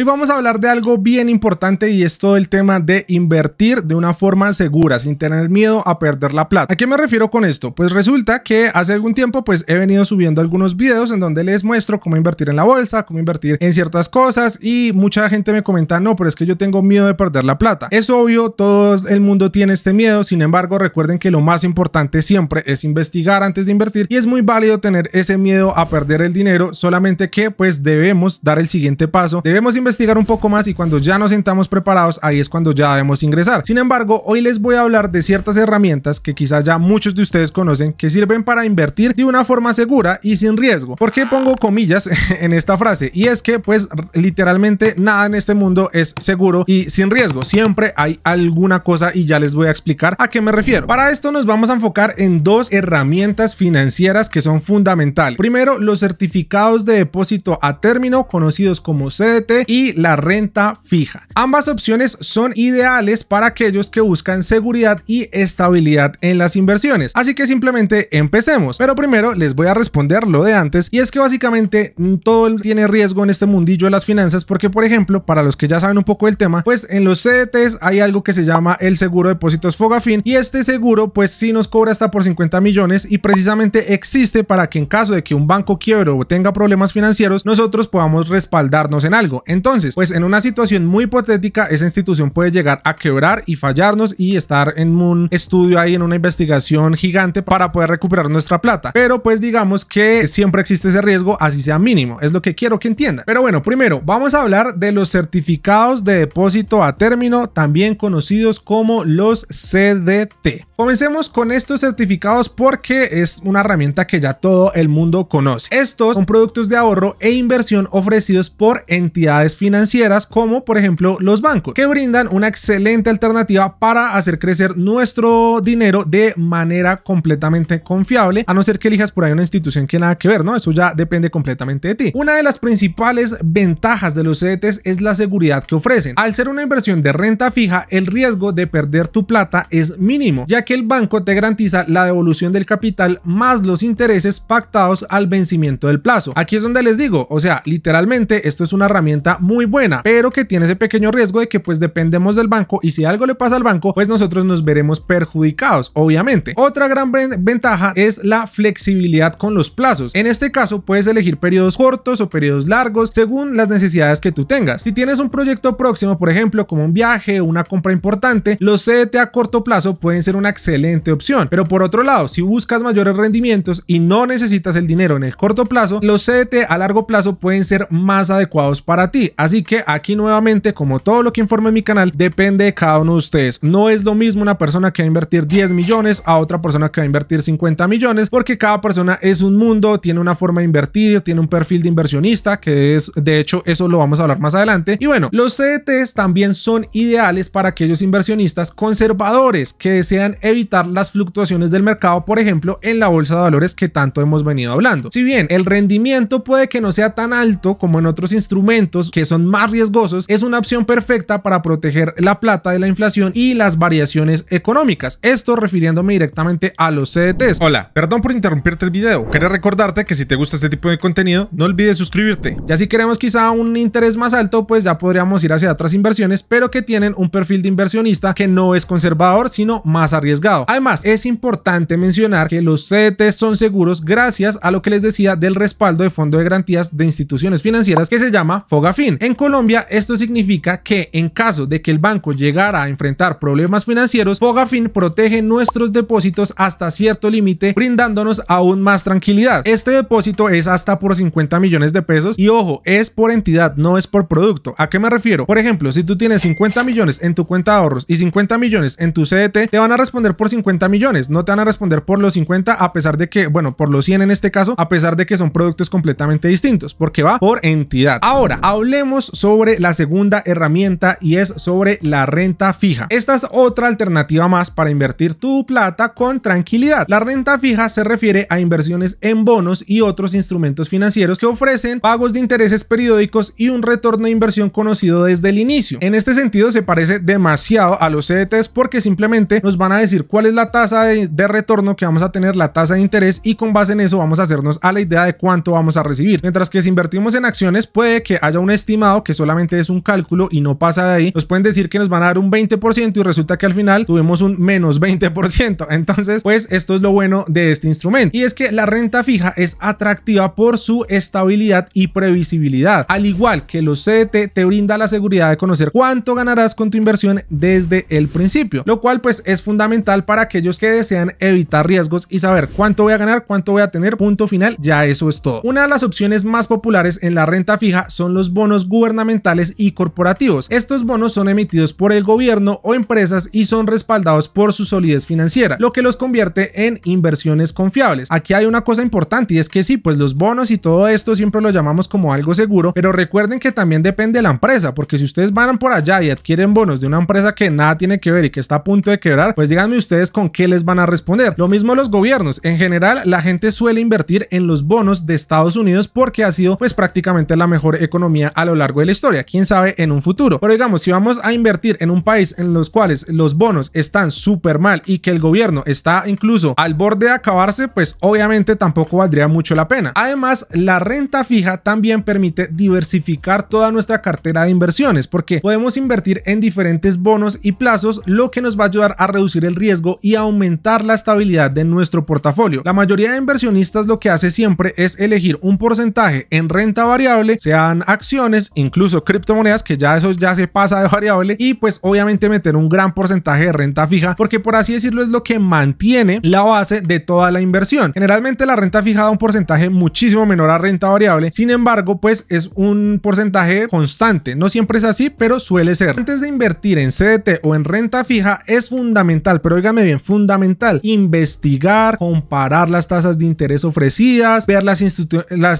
Hoy vamos a hablar de algo bien importante y es todo el tema de invertir de una forma segura, sin tener miedo a perder la plata. ¿A qué me refiero con esto? Pues resulta que hace algún tiempo pues he venido subiendo algunos videos en donde les muestro cómo invertir en la bolsa, cómo invertir en ciertas cosas y mucha gente me comenta, no, pero es que yo tengo miedo de perder la plata. Es obvio, todo el mundo tiene este miedo, sin embargo recuerden que lo más importante siempre es investigar antes de invertir y es muy válido tener ese miedo a perder el dinero, solamente que pues debemos dar el siguiente paso, debemos investigar un poco más y cuando ya nos sentamos preparados, ahí es cuando ya debemos ingresar. Sin embargo, hoy les voy a hablar de ciertas herramientas que quizás ya muchos de ustedes conocen que sirven para invertir de una forma segura y sin riesgo. ¿Por qué pongo comillas en esta frase? Y es que pues literalmente nada en este mundo es seguro y sin riesgo. Siempre hay alguna cosa y ya les voy a explicar a qué me refiero. Para esto nos vamos a enfocar en dos herramientas financieras que son fundamentales. Primero, los certificados de depósito a término conocidos como CDT y y la renta fija. Ambas opciones son ideales para aquellos que buscan seguridad y estabilidad en las inversiones. Así que simplemente empecemos. Pero primero les voy a responder lo de antes y es que básicamente todo tiene riesgo en este mundillo de las finanzas porque por ejemplo, para los que ya saben un poco el tema, pues en los CDTs hay algo que se llama el seguro depósitos Fogafin y este seguro pues sí nos cobra hasta por 50 millones y precisamente existe para que en caso de que un banco quiebre o tenga problemas financieros, nosotros podamos respaldarnos en algo. Entonces, pues en una situación muy hipotética, esa institución puede llegar a quebrar y fallarnos y estar en un estudio ahí, en una investigación gigante para poder recuperar nuestra plata. Pero pues digamos que siempre existe ese riesgo, así sea mínimo. Es lo que quiero que entiendan. Pero bueno, primero vamos a hablar de los certificados de depósito a término, también conocidos como los CDT. Comencemos con estos certificados porque es una herramienta que ya todo el mundo conoce. Estos son productos de ahorro e inversión ofrecidos por entidades financieras como por ejemplo los bancos que brindan una excelente alternativa para hacer crecer nuestro dinero de manera completamente confiable a no ser que elijas por ahí una institución que nada que ver, ¿no? Eso ya depende completamente de ti. Una de las principales ventajas de los CDTs es la seguridad que ofrecen. Al ser una inversión de renta fija, el riesgo de perder tu plata es mínimo ya que el banco te garantiza la devolución del capital más los intereses pactados al vencimiento del plazo. Aquí es donde les digo, o sea, literalmente esto es una herramienta muy buena, pero que tiene ese pequeño riesgo de que pues dependemos del banco y si algo le pasa al banco, pues nosotros nos veremos perjudicados, obviamente. Otra gran ventaja es la flexibilidad con los plazos. En este caso puedes elegir periodos cortos o periodos largos según las necesidades que tú tengas. Si tienes un proyecto próximo, por ejemplo, como un viaje o una compra importante, los CDT a corto plazo pueden ser una excelente opción. Pero por otro lado, si buscas mayores rendimientos y no necesitas el dinero en el corto plazo, los CDT a largo plazo pueden ser más adecuados para ti. Así que aquí nuevamente, como todo lo que informe en mi canal, depende de cada uno de ustedes. No es lo mismo una persona que va a invertir 10 millones a otra persona que va a invertir 50 millones, porque cada persona es un mundo, tiene una forma de invertir, tiene un perfil de inversionista, que es, de hecho, eso lo vamos a hablar más adelante. Y bueno, los CDTs también son ideales para aquellos inversionistas conservadores que desean evitar las fluctuaciones del mercado, por ejemplo, en la bolsa de valores que tanto hemos venido hablando. Si bien el rendimiento puede que no sea tan alto como en otros instrumentos que son más riesgosos, es una opción perfecta para proteger la plata de la inflación y las variaciones económicas. Esto refiriéndome directamente a los CDTs. Hola, perdón por interrumpirte el video. Quería recordarte que si te gusta este tipo de contenido, no olvides suscribirte. Ya si queremos quizá un interés más alto, pues ya podríamos ir hacia otras inversiones, pero que tienen un perfil de inversionista que no es conservador, sino más arriesgado Además, es importante mencionar que los CDT son seguros gracias a lo que les decía del respaldo de fondo de garantías de instituciones financieras que se llama Fogafin. En Colombia, esto significa que en caso de que el banco llegara a enfrentar problemas financieros, Fogafin protege nuestros depósitos hasta cierto límite, brindándonos aún más tranquilidad. Este depósito es hasta por 50 millones de pesos y ojo, es por entidad, no es por producto. ¿A qué me refiero? Por ejemplo, si tú tienes 50 millones en tu cuenta de ahorros y 50 millones en tu CDT, te van a responder por 50 millones, no te van a responder por los 50 a pesar de que, bueno, por los 100 en este caso, a pesar de que son productos completamente distintos, porque va por entidad. Ahora, hablemos sobre la segunda herramienta y es sobre la renta fija. Esta es otra alternativa más para invertir tu plata con tranquilidad. La renta fija se refiere a inversiones en bonos y otros instrumentos financieros que ofrecen pagos de intereses periódicos y un retorno de inversión conocido desde el inicio. En este sentido se parece demasiado a los CDTs porque simplemente nos van a decir decir cuál es la tasa de, retorno que vamos a tener, la tasa de interés y con base en eso vamos a hacernos a la idea de cuánto vamos a recibir. Mientras que si invertimos en acciones puede que haya un estimado que solamente es un cálculo y no pasa de ahí. Nos pueden decir que nos van a dar un 20% y resulta que al final tuvimos un menos 20%. Entonces pues esto es lo bueno de este instrumento. Y es que la renta fija es atractiva por su estabilidad y previsibilidad. Al igual que los CDT te brinda la seguridad de conocer cuánto ganarás con tu inversión desde el principio. Lo cual pues es fundamental para aquellos que desean evitar riesgos y saber cuánto voy a ganar, cuánto voy a tener, punto final, ya eso es todo. Una de las opciones más populares en la renta fija son los bonos gubernamentales y corporativos. Estos bonos son emitidos por el gobierno o empresas y son respaldados por su solidez financiera, lo que los convierte en inversiones confiables. Aquí hay una cosa importante y es que sí, pues los bonos y todo esto siempre lo llamamos como algo seguro, pero recuerden que también depende de la empresa, porque si ustedes van por allá y adquieren bonos de una empresa que nada tiene que ver y que está a punto de quebrar, pues digan ustedes con qué les van a responder. Lo mismo los gobiernos. En general, la gente suele invertir en los bonos de Estados Unidos porque ha sido pues prácticamente la mejor economía a lo largo de la historia. Quién sabe en un futuro. Pero digamos, si vamos a invertir en un país en los cuales los bonos están súper mal y que el gobierno está incluso al borde de acabarse, pues obviamente tampoco valdría mucho la pena. Además, la renta fija también permite diversificar toda nuestra cartera de inversiones porque podemos invertir en diferentes bonos y plazos, lo que nos va a ayudar a reducir el riesgo y aumentar la estabilidad de nuestro portafolio. La mayoría de inversionistas lo que hace siempre es elegir un porcentaje en renta variable, sean acciones, incluso criptomonedas, que ya eso ya se pasa de variable, y pues obviamente meter un gran porcentaje de renta fija, porque por así decirlo es lo que mantiene la base de toda la inversión. Generalmente la renta fija da un porcentaje muchísimo menor a renta variable, sin embargo pues es un porcentaje constante, no siempre es así, pero suele ser. Antes de invertir en CDT o en renta fija es fundamental pero óigame bien, fundamental, investigar, comparar las tasas de interés ofrecidas, ver las,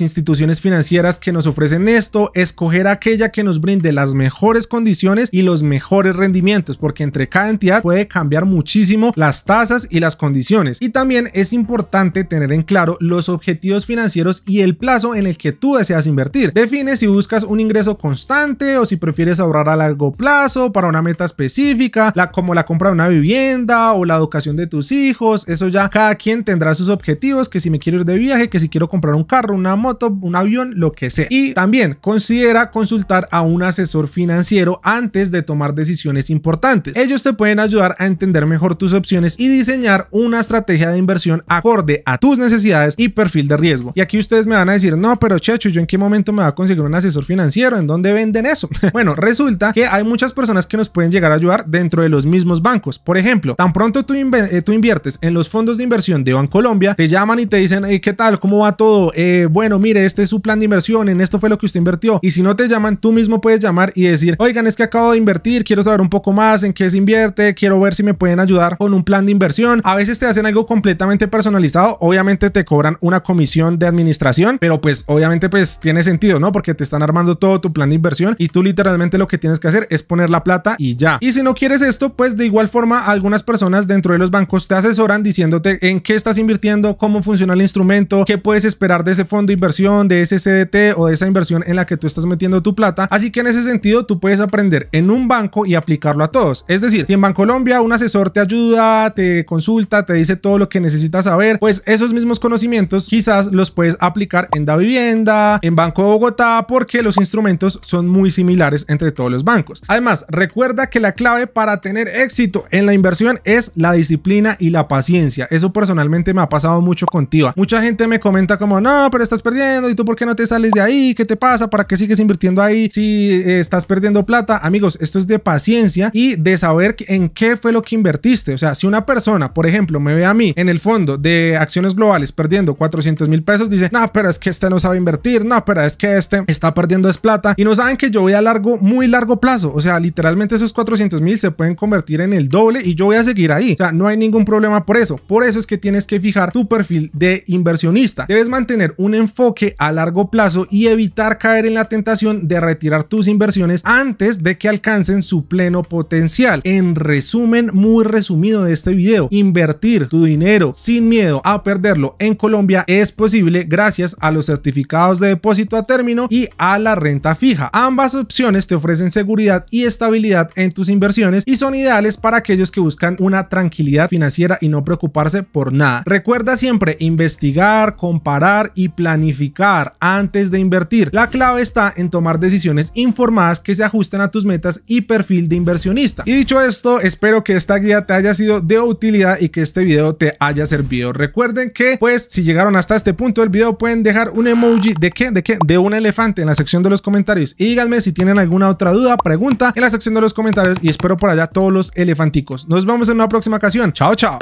instituciones financieras que nos ofrecen esto, escoger aquella que nos brinde las mejores condiciones y los mejores rendimientos, porque entre cada entidad puede cambiar muchísimo las tasas y las condiciones. Y también es importante tener en claro los objetivos financieros y el plazo en el que tú deseas invertir. Define si buscas un ingreso constante o si prefieres ahorrar a largo plazo para una meta específica, como la compra de una vivienda, o la educación de tus hijos, eso ya cada quien tendrá sus objetivos, que si me quiero ir de viaje, que si quiero comprar un carro, una moto, un avión, lo que sea. Y también considera consultar a un asesor financiero antes de tomar decisiones importantes. Ellos te pueden ayudar a entender mejor tus opciones y diseñar una estrategia de inversión acorde a tus necesidades y perfil de riesgo. Y aquí ustedes me van a decir, no, pero Checho, ¿yo en qué momento me va a conseguir un asesor financiero? ¿En dónde venden eso? bueno, resulta que hay muchas personas que nos pueden llegar a ayudar dentro de los mismos bancos. Por ejemplo, pronto eh, tú, inviertes en los fondos de inversión de Bancolombia, te llaman y te dicen, ¿qué tal? ¿Cómo va todo? Eh, bueno, mire, este es su plan de inversión, en esto fue lo que usted invirtió. Y si no te llaman, tú mismo puedes llamar y decir, oigan, es que acabo de invertir, quiero saber un poco más en qué se invierte, quiero ver si me pueden ayudar con un plan de inversión. A veces te hacen algo completamente personalizado, obviamente te cobran una comisión de administración, pero pues obviamente pues tiene sentido, ¿no? Porque te están armando todo tu plan de inversión y tú literalmente lo que tienes que hacer es poner la plata y ya. Y si no quieres esto, pues de igual forma algunas personas dentro de los bancos te asesoran diciéndote en qué estás invirtiendo, cómo funciona el instrumento, qué puedes esperar de ese fondo de inversión, de ese CDT o de esa inversión en la que tú estás metiendo tu plata. Así que en ese sentido tú puedes aprender en un banco y aplicarlo a todos. Es decir, si en Colombia un asesor te ayuda, te consulta, te dice todo lo que necesitas saber, pues esos mismos conocimientos quizás los puedes aplicar en Da Vivienda, en Banco de Bogotá, porque los instrumentos son muy similares entre todos los bancos. Además, recuerda que la clave para tener éxito en la inversión es la disciplina y la paciencia. Eso personalmente me ha pasado mucho contigo Mucha gente me comenta como, no, pero estás perdiendo y tú por qué no te sales de ahí, ¿qué te pasa? ¿Para que sigues invirtiendo ahí si eh, estás perdiendo plata? Amigos, esto es de paciencia y de saber en qué fue lo que invertiste. O sea, si una persona, por ejemplo, me ve a mí en el fondo de acciones globales perdiendo 400 mil pesos, dice, no, pero es que este no sabe invertir, no, pero es que este está perdiendo es plata y no saben que yo voy a largo, muy largo plazo. O sea, literalmente esos 400 mil se pueden convertir en el doble y yo voy a seguir ahí. O sea, no hay ningún problema por eso. Por eso es que tienes que fijar tu perfil de inversionista. Debes mantener un enfoque a largo plazo y evitar caer en la tentación de retirar tus inversiones antes de que alcancen su pleno potencial. En resumen, muy resumido de este video, invertir tu dinero sin miedo a perderlo en Colombia es posible gracias a los certificados de depósito a término y a la renta fija. Ambas opciones te ofrecen seguridad y estabilidad en tus inversiones y son ideales para aquellos que buscan una tranquilidad financiera y no preocuparse por nada. Recuerda siempre investigar, comparar y planificar antes de invertir. La clave está en tomar decisiones informadas que se ajusten a tus metas y perfil de inversionista. Y dicho esto, espero que esta guía te haya sido de utilidad y que este video te haya servido. Recuerden que pues si llegaron hasta este punto del video pueden dejar un emoji de qué, de qué, de un elefante en la sección de los comentarios y díganme si tienen alguna otra duda, pregunta en la sección de los comentarios y espero por allá todos los elefanticos. Nos vemos en una próxima ocasión. Chao, chao.